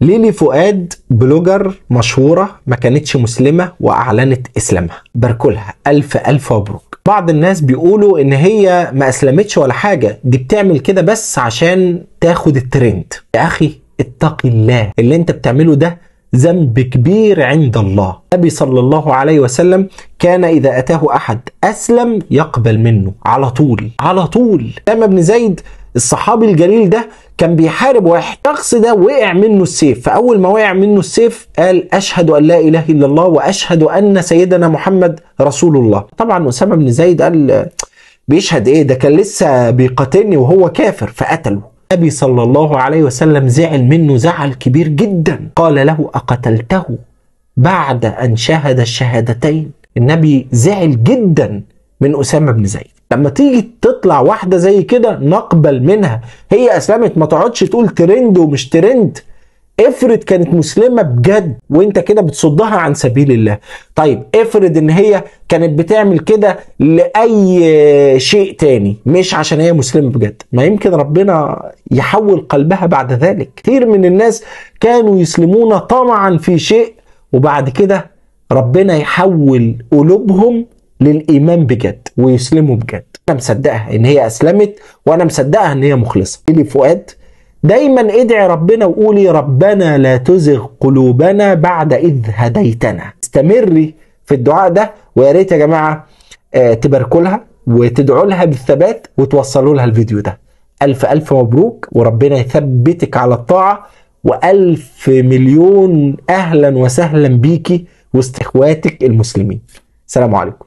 ليلي فؤاد بلوجر مشهورة ما كانتش مسلمة وأعلنت إسلامها باركولها ألف ألف مبروك بعض الناس بيقولوا إن هي ما أسلمتش ولا حاجة دي بتعمل كده بس عشان تاخد الترند يا أخي اتقي الله اللي انت بتعمله ده ذنب كبير عند الله النبي صلى الله عليه وسلم كان إذا أتاه أحد أسلم يقبل منه على طول على طول أما ابن زيد الصحابي الجليل ده كان بيحارب ويحتقص ده وقع منه السيف فاول ما وقع منه السيف قال اشهد ان لا اله الا الله واشهد ان سيدنا محمد رسول الله طبعا اسامه بن زيد قال بيشهد ايه ده كان لسه بيقاتلني وهو كافر فقتله النبي صلى الله عليه وسلم زعل منه زعل كبير جدا قال له اقتلته بعد ان شهد الشهادتين النبي زعل جدا من اسامه بن زيد لما تيجي تطلع واحده زي كده نقبل منها هي اسلمت ما تقعدش تقول ترند ومش ترند افرض كانت مسلمه بجد وانت كده بتصدها عن سبيل الله طيب افرض ان هي كانت بتعمل كده لاي شيء تاني مش عشان هي مسلمه بجد ما يمكن ربنا يحول قلبها بعد ذلك كتير من الناس كانوا يسلمون طمعا في شيء وبعد كده ربنا يحول قلوبهم للايمان بجد ويسلموا بجد انا مصدقها ان هي اسلمت وانا مصدقها ان هي مخلصه لي فؤاد دايما ادعي ربنا وقولي ربنا لا تزغ قلوبنا بعد اذ هديتنا استمري في الدعاء ده ويا ريت يا جماعه آه، تباركوا لها وتدعوا لها بالثبات وتوصلوا لها الفيديو ده الف الف مبروك وربنا يثبتك على الطاعه والف مليون اهلا وسهلا بيكي وسط المسلمين سلام عليكم